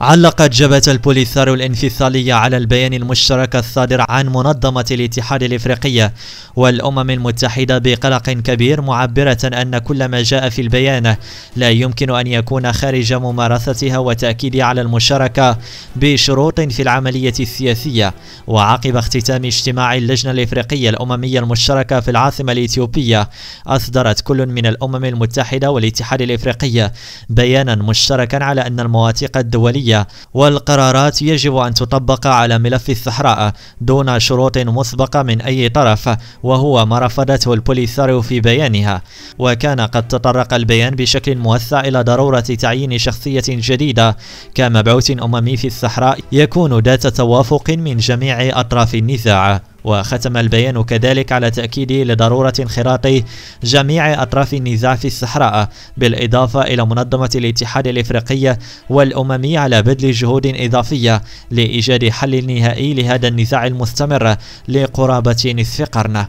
علقت جبهة البوليثار الانفصالية على البيان المشترك الصادر عن منظمة الاتحاد الافريقية والامم المتحدة بقلق كبير معبرة ان كل ما جاء في البيان لا يمكن ان يكون خارج ممارستها وتأكيد على المشاركة بشروط في العملية السياسية وعقب اختتام اجتماع اللجنة الافريقية الاممية المشتركة في العاصمة الاثيوبية اصدرت كل من الامم المتحدة والاتحاد الافريقي بيانا مشتركا على ان المواثيق الدولية الدولية والقرارات يجب أن تطبق على ملف الصحراء دون شروط مسبقة من أي طرف وهو ما رفضته البوليساريو في بيانها وكان قد تطرق البيان بشكل موسع إلى ضرورة تعيين شخصية جديدة كمبعوث أممي في الصحراء يكون ذات توافق من جميع أطراف النزاع وختم البيان كذلك على تأكيد لضرورة انخراط جميع أطراف النزاع في الصحراء بالإضافة إلى منظمة الاتحاد الإفريقية والأممي على بذل جهود إضافية لإيجاد حل نهائي لهذا النزاع المستمر لقرابة نصف قرن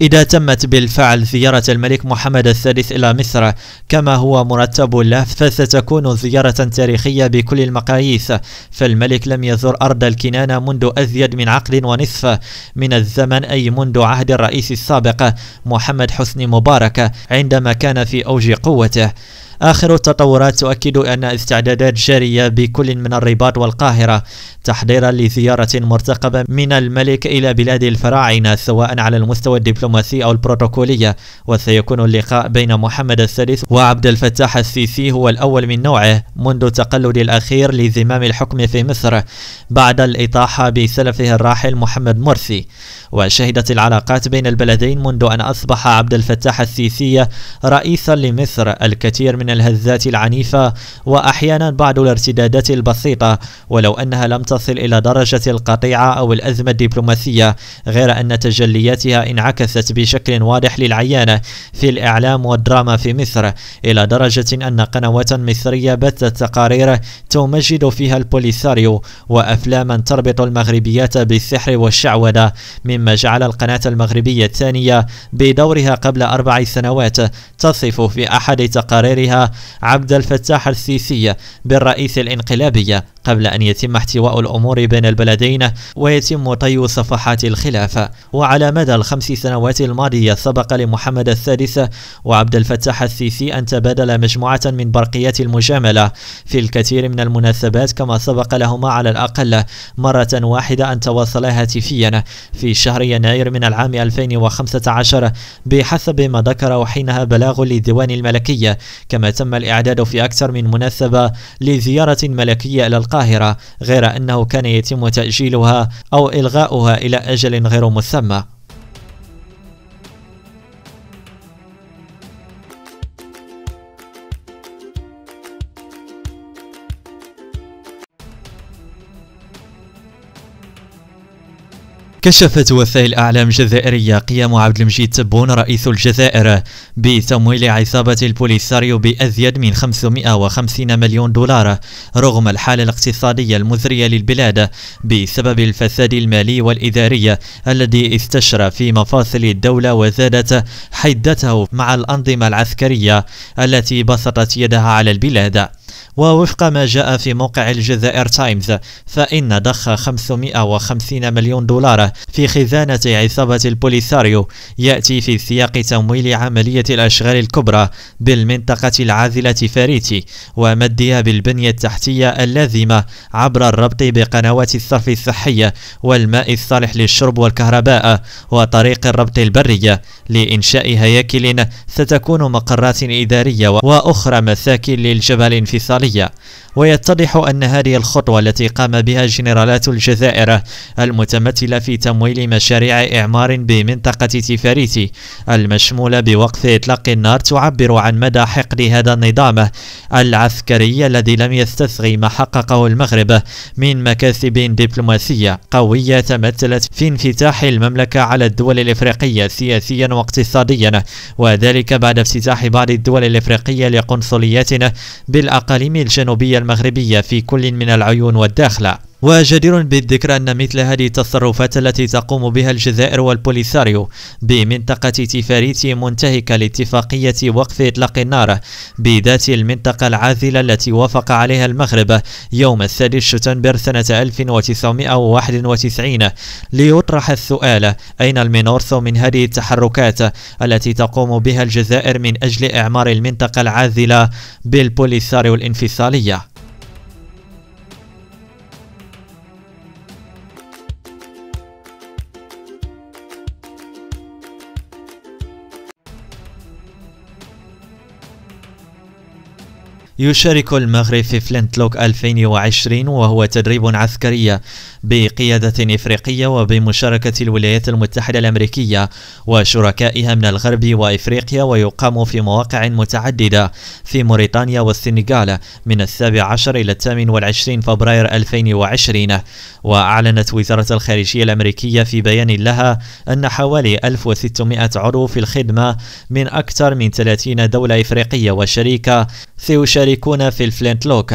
إذا تمت بالفعل زيارة الملك محمد الثالث إلى مصر كما هو مرتب له فستكون زيارة تاريخية بكل المقاييس فالملك لم يزر أرض الكنانة منذ أزيد من عقد ونصف من الزمن أي منذ عهد الرئيس السابق محمد حسني مبارك عندما كان في أوج قوته آخر التطورات تؤكد أن استعدادات جارية بكل من الرباط والقاهرة تحضيرا لزيارة مرتقبة من الملك إلى بلاد الفراعنة سواء على المستوى الدبلوماسي أو البروتوكولية وسيكون اللقاء بين محمد الثالث وعبد الفتاح السيسي هو الأول من نوعه منذ تقلد الأخير لزمام الحكم في مصر بعد الإطاحة بسلفه الراحل محمد مرسي وشهدت العلاقات بين البلدين منذ أن أصبح عبد الفتاح السيسي رئيسا لمصر الكثير من من الهزات العنيفة وأحيانا بعض الارتدادات البسيطة ولو أنها لم تصل إلى درجة القطيعة أو الأزمة الدبلوماسية غير أن تجلياتها انعكست بشكل واضح للعيانة في الإعلام والدراما في مصر إلى درجة أن قنوات مصرية بثت تقارير تمجد فيها البوليساريو وأفلاما تربط المغربيات بالسحر والشعوذة مما جعل القناة المغربية الثانية بدورها قبل أربع سنوات تصف في أحد تقاريرها عبد الفتاح السيسي بالرئيس الانقلابي قبل أن يتم احتواء الأمور بين البلدين ويتم طي صفحات الخلاف وعلى مدى الخمس سنوات الماضية سبق لمحمد السادس وعبد الفتاح السيسي أن تبادلا مجموعة من برقيات المجاملة في الكثير من المناسبات كما سبق لهما على الأقل مرة واحدة أن تواصلا هاتفيا في شهر يناير من العام 2015 بحسب ما ذكره حينها بلاغ للديوان الملكي كما تم الإعداد في أكثر من مناسبة لزيارة ملكية إلى القاهرة غير أنه كان يتم تأجيلها أو إلغاؤها إلى أجل غير مسمى كشفت وسائل اعلام جزائريه قيام عبد المجيد تبون رئيس الجزائر بتمويل عصابه البوليساريو بازيد من 550 مليون دولار رغم الحاله الاقتصاديه المزريه للبلاد بسبب الفساد المالي والاداري الذي استشرى في مفاصل الدوله وزادت حدته مع الانظمه العسكريه التي بسطت يدها على البلاد ووفق ما جاء في موقع الجزائر تايمز فإن ضخ 550 مليون دولار في خزانة عصابة البوليساريو يأتي في سياق تمويل عملية الأشغال الكبرى بالمنطقة العازلة فريتي ومدها بالبنية التحتية اللازمة عبر الربط بقنوات الصرف الصحية والماء الصالح للشرب والكهرباء وطريق الربط البرية لإنشاء هياكل ستكون مقرات إدارية وأخرى مساكن للجبل الانفصالي الشرقية ويتضح أن هذه الخطوة التي قام بها جنرالات الجزائر المتمثلة في تمويل مشاريع إعمار بمنطقة تيفاريتي المشمولة بوقف إطلاق النار تعبر عن مدى حقد هذا النظام العسكري الذي لم يستسغي ما حققه المغرب من مكاسب دبلوماسية قوية تمثلت في انفتاح المملكة على الدول الإفريقية سياسيا واقتصاديا وذلك بعد افتتاح بعض الدول الإفريقية لقنصليات بالأقاليم الجنوبية المغربية في كل من العيون والداخلة وجدير بالذكر أن مثل هذه التصرفات التي تقوم بها الجزائر والبوليساريو بمنطقة تفاريت منتهكة لاتفاقية وقف إطلاق النار بذات المنطقة العازلة التي وافق عليها المغرب يوم السادس شتنبر سنة 1991 ليطرح السؤال أين المنورث من هذه التحركات التي تقوم بها الجزائر من أجل إعمار المنطقة العازلة بالبوليساريو الانفصالية يشارك المغرب في فلنتلوك 2020 وهو تدريب عسكري بقيادة إفريقية وبمشاركة الولايات المتحدة الأمريكية وشركائها من الغرب وإفريقيا ويقام في مواقع متعددة في موريتانيا والسنغال من السابع عشر إلى الثامن والعشرين فبراير 2020 وأعلنت وزارة الخارجية الأمريكية في بيان لها أن حوالي 1600 عضو في الخدمة من أكثر من 30 دولة إفريقية وشريكة سيشارك يشاركون في الفلينت لوك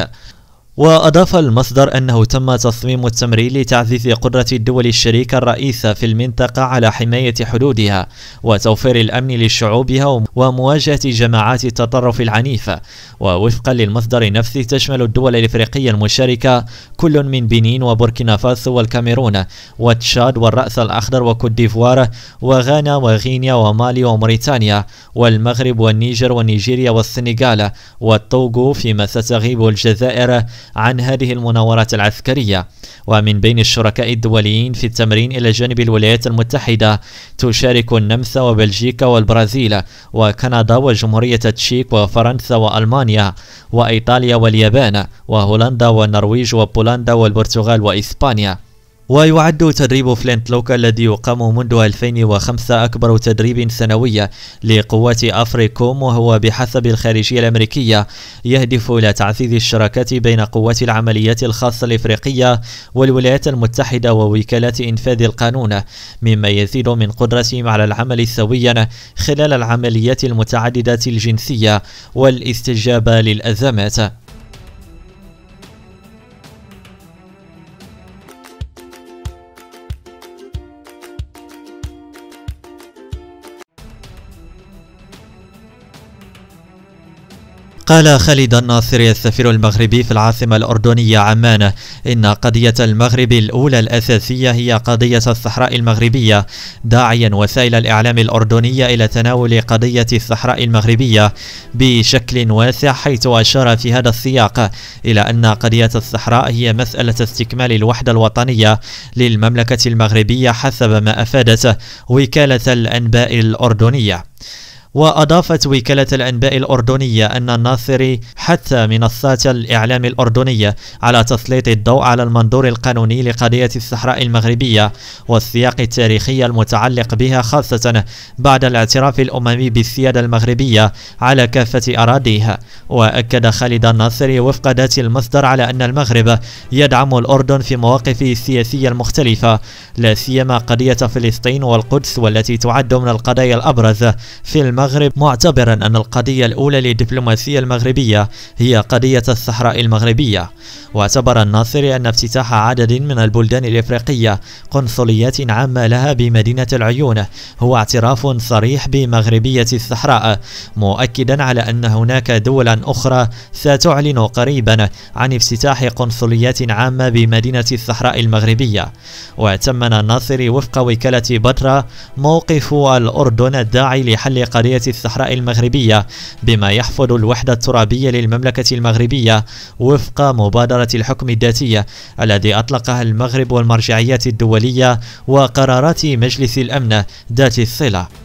وأضاف المصدر أنه تم تصميم التمرير لتعزيز قدرة الدول الشريكة الرئيسة في المنطقة على حماية حدودها وتوفير الأمن لشعوبها ومواجهة جماعات التطرف العنيفة ووفقا للمصدر نفسه تشمل الدول الإفريقية المشاركة كل من بنين وبوركينا فاسو والكاميرون وتشاد والرأس الأخضر وكوت ديفوار وغانا وغينيا ومالي وموريتانيا والمغرب والنيجر ونيجيريا والسنغال والطوغو فيما ستغيب الجزائر عن هذه المناورات العسكرية ومن بين الشركاء الدوليين في التمرين إلى جانب الولايات المتحدة تشارك النمسا وبلجيكا والبرازيل وكندا وجمهورية التشيك وفرنسا وألمانيا وإيطاليا واليابان وهولندا والنرويج وبولندا والبرتغال وإسبانيا ويعد تدريب فلنت لوكا الذي يقام منذ 2005 أكبر تدريب سنوي لقوات أفريكوم وهو بحسب الخارجية الأمريكية يهدف إلى تعزيز الشراكات بين قوات العمليات الخاصة الإفريقية والولايات المتحدة ووكالات إنفاذ القانون مما يزيد من قدرتهم على العمل سويا خلال العمليات المتعددة الجنسية والاستجابة للأزمات قال خالد الناصري السفير المغربي في العاصمة الأردنية عمان إن قضية المغرب الأولى الأساسية هي قضية الصحراء المغربية داعيا وسائل الإعلام الأردنية إلى تناول قضية الصحراء المغربية بشكل واسع حيث أشار في هذا السياق إلى أن قضية الصحراء هي مسألة استكمال الوحدة الوطنية للمملكة المغربية حسب ما أفادت وكالة الأنباء الأردنية وأضافت وكالة الأنباء الأردنية أن الناصري حتى منصات الإعلام الأردنية على تسليط الضوء على المنظور القانوني لقضية الصحراء المغربية والسياق التاريخي المتعلق بها خاصة بعد الاعتراف الأممي بالسيادة المغربية على كافة أراضيها وأكد خالد الناصري وفق ذات المصدر على أن المغرب يدعم الأردن في مواقفه السياسية المختلفة لا سيما قضية فلسطين والقدس والتي تعد من القضايا الأبرز في المغرب المغرب معتبرا أن القضية الأولى للدبلوماسية المغربية هي قضية الصحراء المغربية واعتبر الناصري أن افتتاح عدد من البلدان الإفريقية قنصليات عامة لها بمدينة العيون هو اعتراف صريح بمغربية الصحراء مؤكدا على أن هناك دولا أخرى ستعلن قريبا عن افتتاح قنصليات عامة بمدينة الصحراء المغربية وتمن الناصري وفق وكالة بطرة موقف الأردن الداعي لحل قضية ولاية الصحراء المغربية بما يحفظ الوحدة الترابية للمملكة المغربية وفق مبادرة الحكم الذاتية الذي أطلقها المغرب والمرجعيات الدولية وقرارات مجلس الأمن ذات الصلة